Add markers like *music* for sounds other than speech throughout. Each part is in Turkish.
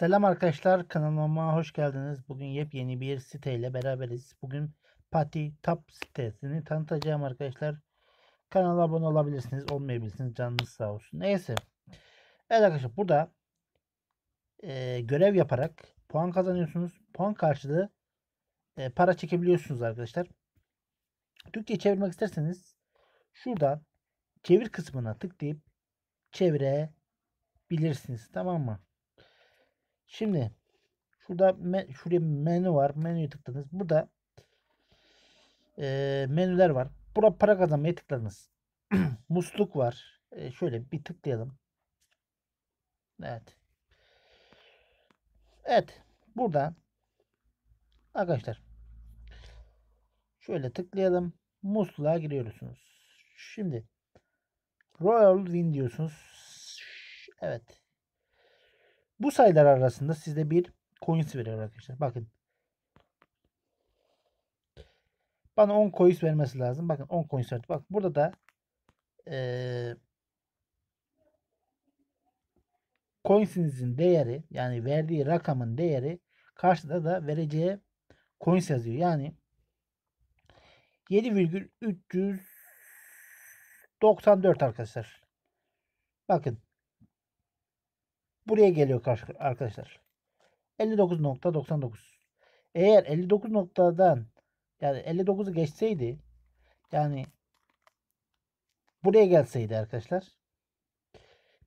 Selam arkadaşlar kanalıma hoş geldiniz. Bugün yepyeni bir siteyle beraberiz. Bugün Pati top sitesini tanıtacağım arkadaşlar. Kanala abone olabilirsiniz, olmayabilirsiniz. Canınız sağ olsun. Neyse. Evet arkadaşlar burada e, görev yaparak puan kazanıyorsunuz. Puan karşılığı e, para çekebiliyorsunuz arkadaşlar. Türkçe çevirmek isterseniz şuradan çevir kısmına tıklayıp çevirebilirsiniz. Tamam mı? Şimdi şurada men şuraya menü var. Menüye tıkladınız. Burada e, menüler var. Burada para kazanmaya tıkladınız. *clears throat* Musluk var. E, şöyle bir tıklayalım. Evet. Evet. Burada arkadaşlar şöyle tıklayalım. Musluğa giriyorsunuz. Şimdi Royal Win diyorsunuz. Evet. Bu sayılar arasında sizde bir coins veriyor arkadaşlar. Bakın. Bana 10 coins vermesi lazım. Bakın 10 coins verdi. Bak burada da ee, coinsinizin değeri yani verdiği rakamın değeri karşıda da vereceği coins yazıyor. Yani 7,394 arkadaşlar. Bakın buraya geliyor arkadaşlar. 59.99. Eğer 59 noktadan yani 59'u geçseydi yani buraya gelseydi arkadaşlar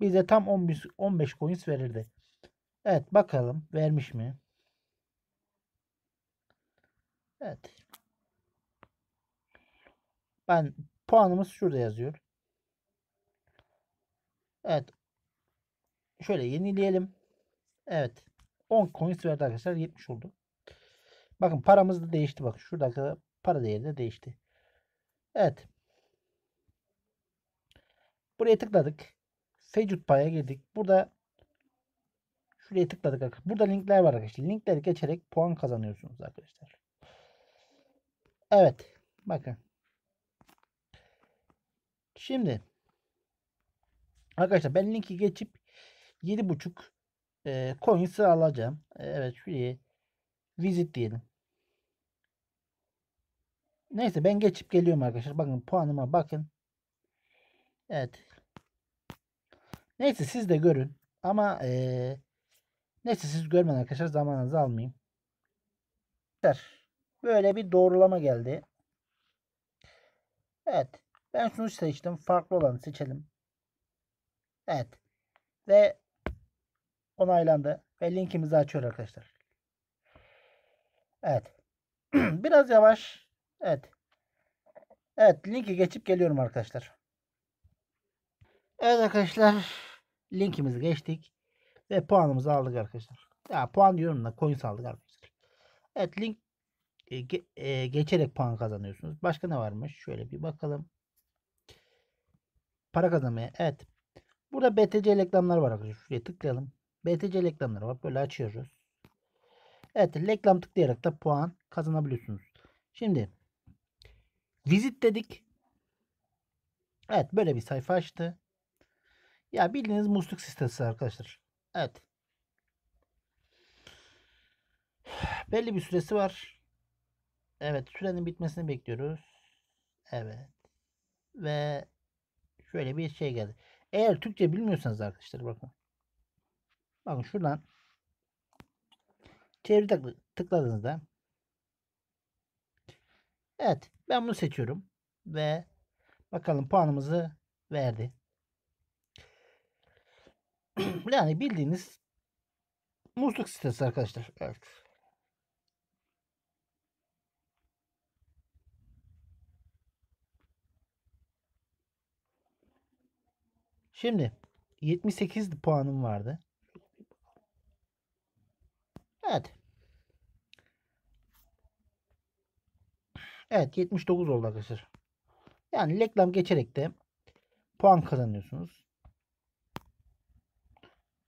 bize tam 15, 15 coins verirdi. Evet bakalım vermiş mi? Evet. Ben puanımız şurada yazıyor. Evet Şöyle yenileyelim. Evet. 10 coins verdi arkadaşlar. 70 oldu. Bakın paramız da değişti. Bakın Şuradaki para değeri de değişti. Evet. Buraya tıkladık. Fecut paya girdik. Burada şuraya tıkladık arkadaşlar. Burada linkler var arkadaşlar. Linkleri geçerek puan kazanıyorsunuz arkadaşlar. Evet. Bakın. Şimdi arkadaşlar ben linki geçip 7.5 e, coin sıralayacağım. evet şuraya visit diyelim. Neyse ben geçip geliyorum arkadaşlar. Bakın puanıma bakın. Evet. Neyse siz de görün. Ama e, neyse siz görmen arkadaşlar zamanınızı almayayım. Böyle bir doğrulama geldi. Evet. Ben şunu seçtim. Farklı olanı seçelim. Evet. Ve onaylandı ve linkimizi açıyor arkadaşlar. Evet. *clears throat* Biraz yavaş. Evet. Evet linki geçip geliyorum arkadaşlar. Evet arkadaşlar linkimizi geçtik ve puanımızı aldık arkadaşlar. Ya puan diyorum da coin aldık arkadaşlar. Evet link e, ge, e, geçerek puan kazanıyorsunuz. Başka ne varmış? Şöyle bir bakalım. Para kazanmaya. Evet. Burada BTC reklamlar var arkadaşlar. Şuraya tıklayalım. BTC reklamları var. Böyle açıyoruz. Evet reklam tıklayarak da puan kazanabiliyorsunuz. Şimdi visit dedik. Evet böyle bir sayfa açtı. Ya bildiğiniz musluk sitesi arkadaşlar. Evet. Belli bir süresi var. Evet sürenin bitmesini bekliyoruz. Evet. Ve şöyle bir şey geldi. Eğer Türkçe bilmiyorsanız arkadaşlar bakın. Bakın şuradan çeviri tıkladığınızda Evet ben bunu seçiyorum ve bakalım puanımızı verdi. *clears throat* yani bildiğiniz musluk sitesi arkadaşlar. Evet. Şimdi 78 puanım vardı. Evet. Evet 79 oldu arkadaşlar. Yani reklam geçerek de puan kazanıyorsunuz.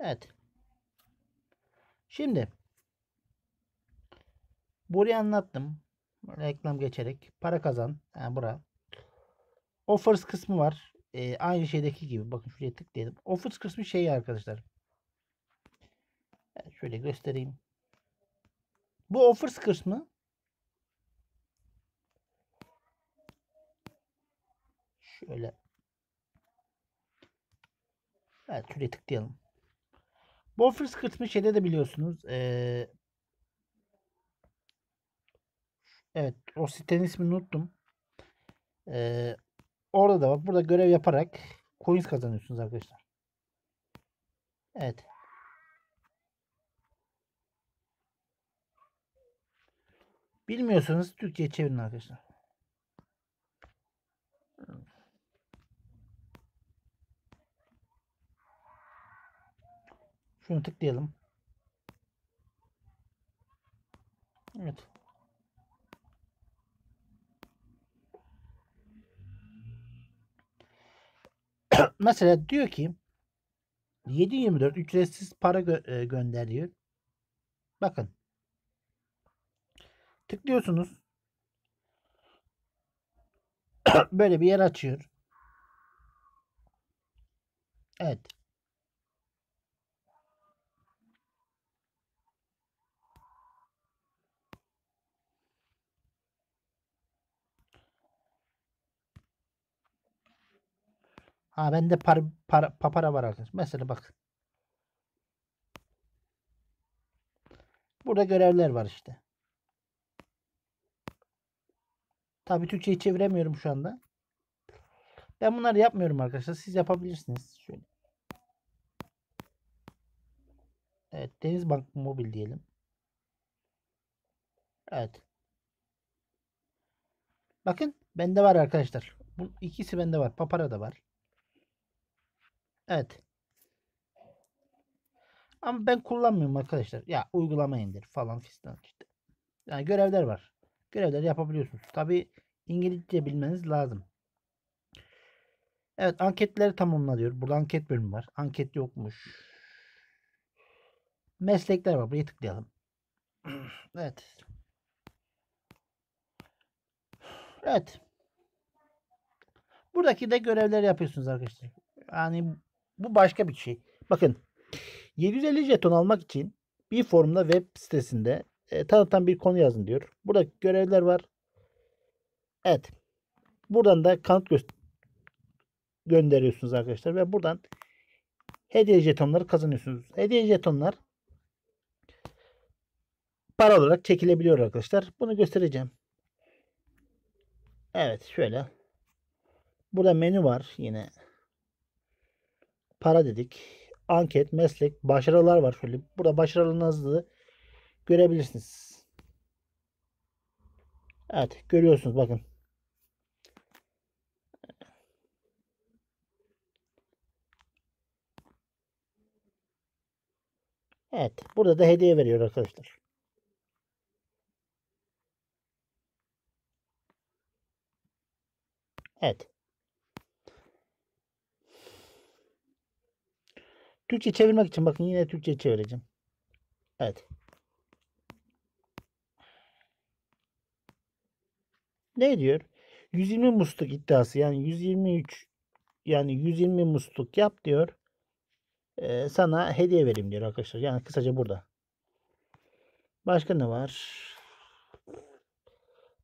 Evet. Şimdi burayı anlattım. Reklam geçerek para kazan. Yani bura. Offers kısmı var. Ee, aynı şeydeki gibi. Bakın şuraya tıklayalım. Offers kısmı şey arkadaşlar. Evet, şöyle göstereyim. Bu offers kısmı şöyle evet şuraya tıklayalım. Bu offers kısmı şeyde de biliyorsunuz ee, evet o sitenin ismini unuttum. Ee, orada da bak burada görev yaparak coins kazanıyorsunuz arkadaşlar. Evet. Bilmiyorsanız Türkçe çevirin arkadaşlar. Şunu tıklayalım. Evet. *coughs* Mesela diyor ki 7.24 ücretsiz para gö e, gönderiyor. Bakın Tıklıyorsunuz. *coughs* Böyle bir yer açıyor. Evet. Ha bende par, par, papara var arkadaşlar. Mesela bak. Burada görevler var işte. Tabi Türkçe'yi çeviremiyorum şu anda. Ben bunları yapmıyorum arkadaşlar. Siz yapabilirsiniz. Şöyle. Evet. Denizbank Mobil diyelim. Evet. Bakın bende var arkadaşlar. Bu ikisi bende var. Papara da var. Evet. Ama ben kullanmıyorum arkadaşlar. Ya uygulama indir falan fistan işte. Yani görevler var görevler yapabiliyorsunuz. Tabi İngilizce bilmeniz lazım. Evet anketleri tamamla diyor. Burada anket bölümü var. Anket yokmuş. Meslekler var. Buraya tıklayalım. *clears throat* evet. Evet. Buradaki de görevler yapıyorsunuz arkadaşlar. Yani bu başka bir şey. Bakın 750 jeton almak için bir formda web sitesinde e, tanıtan bir konu yazın diyor. Burada görevler var. Evet. Buradan da kanıt gö gönderiyorsunuz arkadaşlar ve buradan hediye jetonları kazanıyorsunuz. Hediye jetonlar para olarak çekilebiliyor arkadaşlar. Bunu göstereceğim. Evet şöyle. Burada menü var yine. Para dedik. Anket, meslek, başarılar var şöyle. Burada başarılarınızı görebilirsiniz. Evet görüyorsunuz bakın. Evet. Burada da hediye veriyor arkadaşlar. Evet. Türkçe çevirmek için bakın yine Türkçe çevireceğim. Evet. Ne diyor? 120 musluk iddiası yani 123 yani 120 musluk yap diyor. Ee, sana hediye vereyim diyor arkadaşlar. Yani kısaca burada. Başka ne var?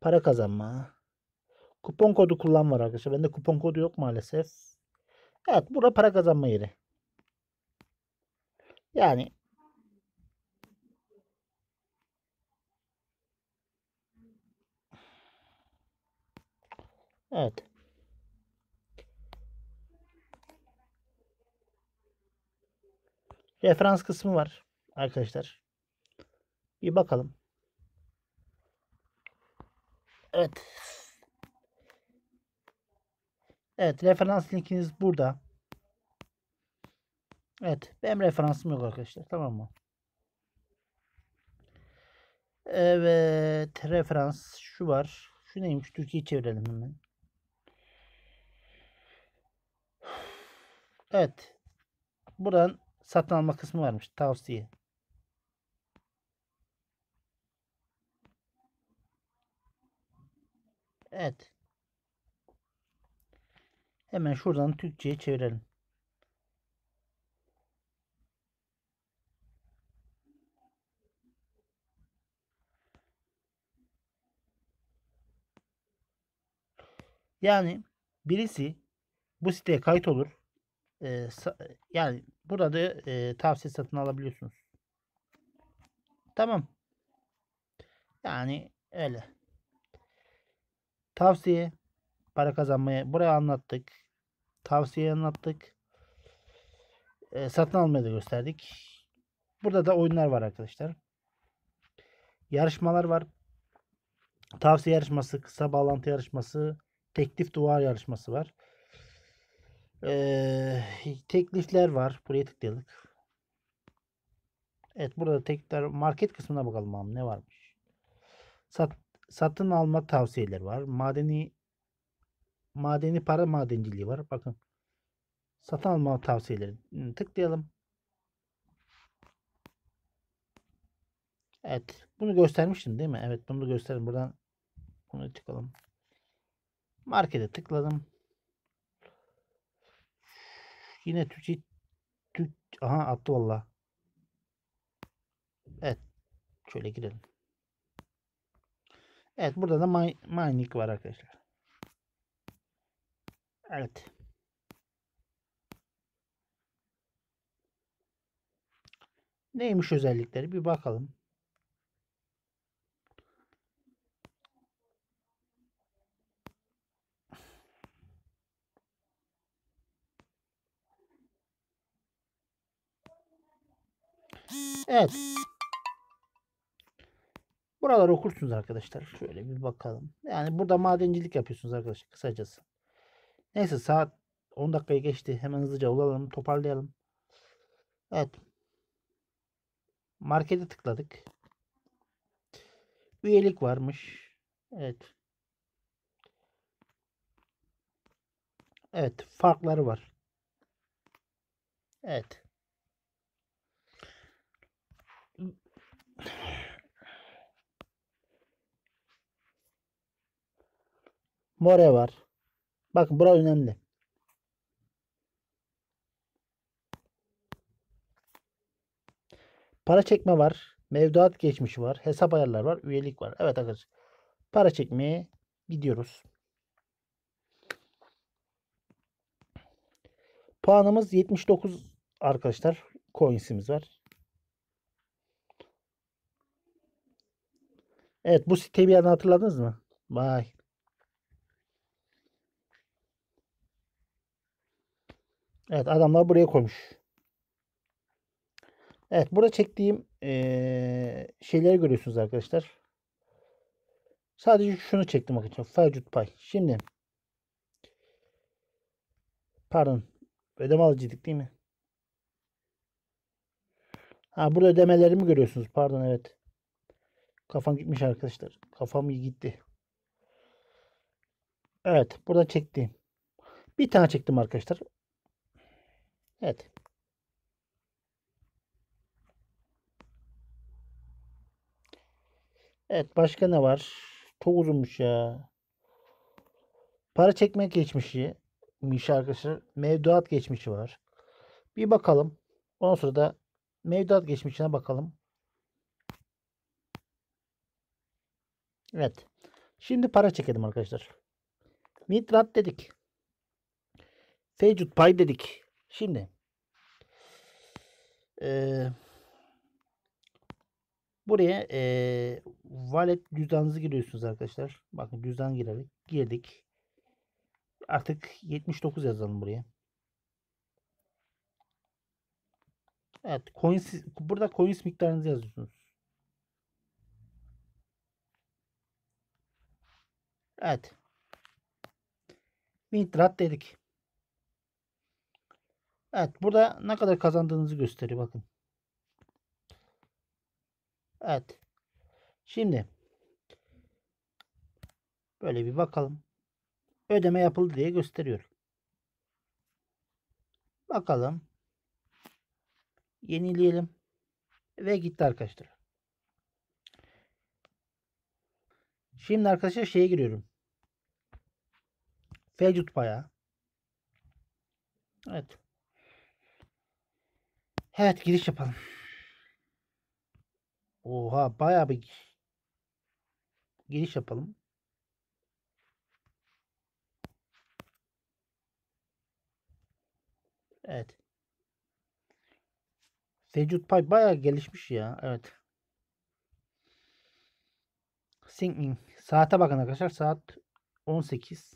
Para kazanma. Kupon kodu kullan var arkadaşlar. Bende kupon kodu yok maalesef. Evet burada para kazanma yeri. Yani Evet. Referans kısmı var arkadaşlar. Bir bakalım. Evet. Evet referans linkiniz burada. Evet benim referansım yok arkadaşlar tamam mı? Evet referans şu var. Şu neymiş Türkiye çevirelim hemen. Evet. Buradan satın alma kısmı varmış. Tavsiye. Evet. Hemen şuradan Türkçe'ye çevirelim. Yani birisi bu siteye kayıt olur e, yani burada e, tavsiye satın alabiliyorsunuz. Tamam. Yani öyle. Tavsiye para kazanmaya buraya anlattık. Tavsiye anlattık. E, satın almayı da gösterdik. Burada da oyunlar var arkadaşlar. Yarışmalar var. Tavsiye yarışması, kısa bağlantı yarışması, teklif duvar yarışması var. Ee, teklifler var. Buraya tıklayalım. Evet burada teklifler market kısmına bakalım abi ne varmış. Sat, satın alma tavsiyeleri var. Madeni madeni para madenciliği var. Bakın. Satın alma tavsiyeleri. Tıklayalım. Evet. Bunu göstermiştim değil mi? Evet bunu gösterdim. Buradan bunu çıkalım. Markete tıkladım. Yine Türkçe Türk aha attı valla. Evet. Şöyle girelim. Evet burada da my, mining var arkadaşlar. Evet. Neymiş özellikleri bir bakalım. Evet. Buralar okursunuz arkadaşlar. Şöyle bir bakalım. Yani burada madencilik yapıyorsunuz arkadaşlar kısacası. Neyse saat 10 dakikayı geçti. Hemen hızlıca olalım, toparlayalım. Evet. Markete tıkladık. Üyelik varmış. Evet. Evet, farkları var. Evet. More var. Bak bura önemli. Para çekme var. Mevduat geçmişi var. Hesap ayarları var. Üyelik var. Evet arkadaşlar. Para çekmeye gidiyoruz. Puanımız 79 arkadaşlar. Coins'imiz var. Evet bu siteyi bir yerden hatırladınız mı? Vay. Evet adamlar buraya koymuş. Evet burada çektiğim ee, şeyleri görüyorsunuz arkadaşlar. Sadece şunu çektim arkadaşlar. Fajut pay. Şimdi pardon ödeme alıcıydık değil mi? Ha burada ödemelerimi görüyorsunuz. Pardon evet. Kafam gitmiş arkadaşlar. Kafam iyi gitti. Evet. Burada çektiğim. Bir tane çektim arkadaşlar. Evet. Evet başka ne var? Çok uzunmuş ya. Para çekmek geçmişi. Miş arkadaşlar. Mevduat geçmişi var. Bir bakalım. Ondan sonra da mevduat geçmişine bakalım. Evet. Şimdi para çekelim arkadaşlar. Mitrat dedik. Fevcut pay dedik. Şimdi e, buraya e, wallet cüzdanınızı giriyorsunuz arkadaşlar. Bakın cüzdan girerek girdik. Artık 79 yazalım buraya. Evet, coins burada coins miktarınızı yazıyorsunuz. Evet. Mint dedik. Evet burada ne kadar kazandığınızı gösteriyor bakın. Evet. Şimdi böyle bir bakalım. Ödeme yapıldı diye gösteriyor. Bakalım. Yenileyelim. Ve gitti arkadaşlar. Şimdi arkadaşlar şeye giriyorum. Fecut paya. Evet. Evet giriş yapalım. Oha baya bir giriş yapalım. Evet. Secut Pay baya gelişmiş ya. Evet. Sinking. Saate bakın arkadaşlar. Saat 18.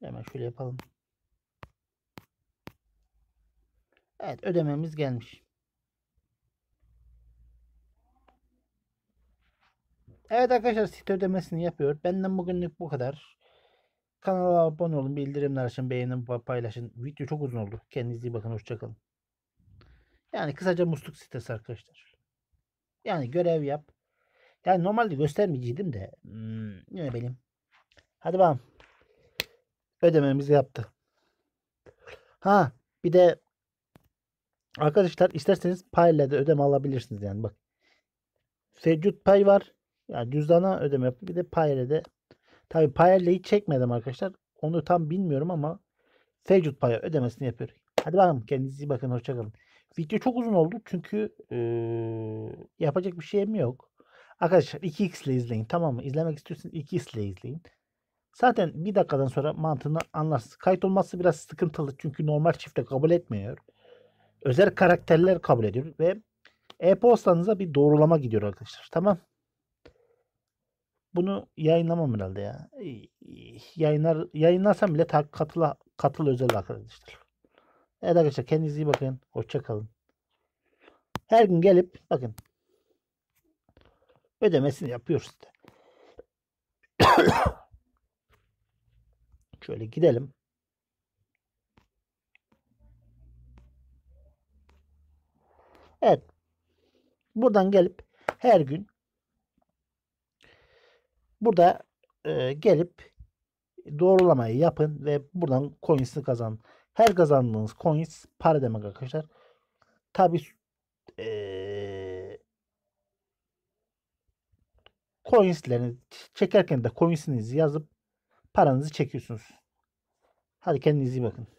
Hemen şöyle yapalım. Evet ödememiz gelmiş. Evet arkadaşlar site ödemesini yapıyor. Benden bugünlük bu kadar. Kanala abone olun. Bildirimler için Beğenin paylaşın. Video çok uzun oldu. Kendinize iyi bakın. Hoşçakalın. Yani kısaca musluk sitesi arkadaşlar. Yani görev yap. Yani normalde göstermeyeceydim de. Hmm, ne bileyim. Hadi bakalım. Ödememizi yaptı. Ha bir de Arkadaşlar isterseniz payla da ödeme alabilirsiniz yani bak. Sevcut pay var. Yani cüzdana ödeme yaptım. Bir de payla de tabi paylayı çekmedim arkadaşlar. Onu tam bilmiyorum ama Sevcut paya ödemesini yapıyor. Hadi bakalım kendinize iyi bakın. Hoşçakalın. Video çok uzun oldu çünkü e, yapacak bir şeyim yok. Arkadaşlar 2x ile izleyin tamam mı? İzlemek istiyorsanız 2x ile izleyin. Zaten bir dakikadan sonra mantığını anlarsınız. Kayıt olması biraz sıkıntılı çünkü normal çifte kabul etmiyor özel karakterler kabul ediyor ve e-postanıza bir doğrulama gidiyor arkadaşlar. Tamam. Bunu yayınlamam herhalde ya. Yayınlar, yayınlasam bile ta, katıla, katıl özel arkadaşlar. Evet arkadaşlar kendinize iyi bakın. Hoşçakalın. Her gün gelip bakın ödemesini yapıyoruz. işte *coughs* Şöyle gidelim. Evet. Buradan gelip her gün burada e, gelip doğrulamayı yapın ve buradan coins'i kazan. Her kazandığınız coins para demek arkadaşlar. Tabi e, coins'lerini çekerken de coins'inizi yazıp paranızı çekiyorsunuz. Hadi kendinize iyi bakın.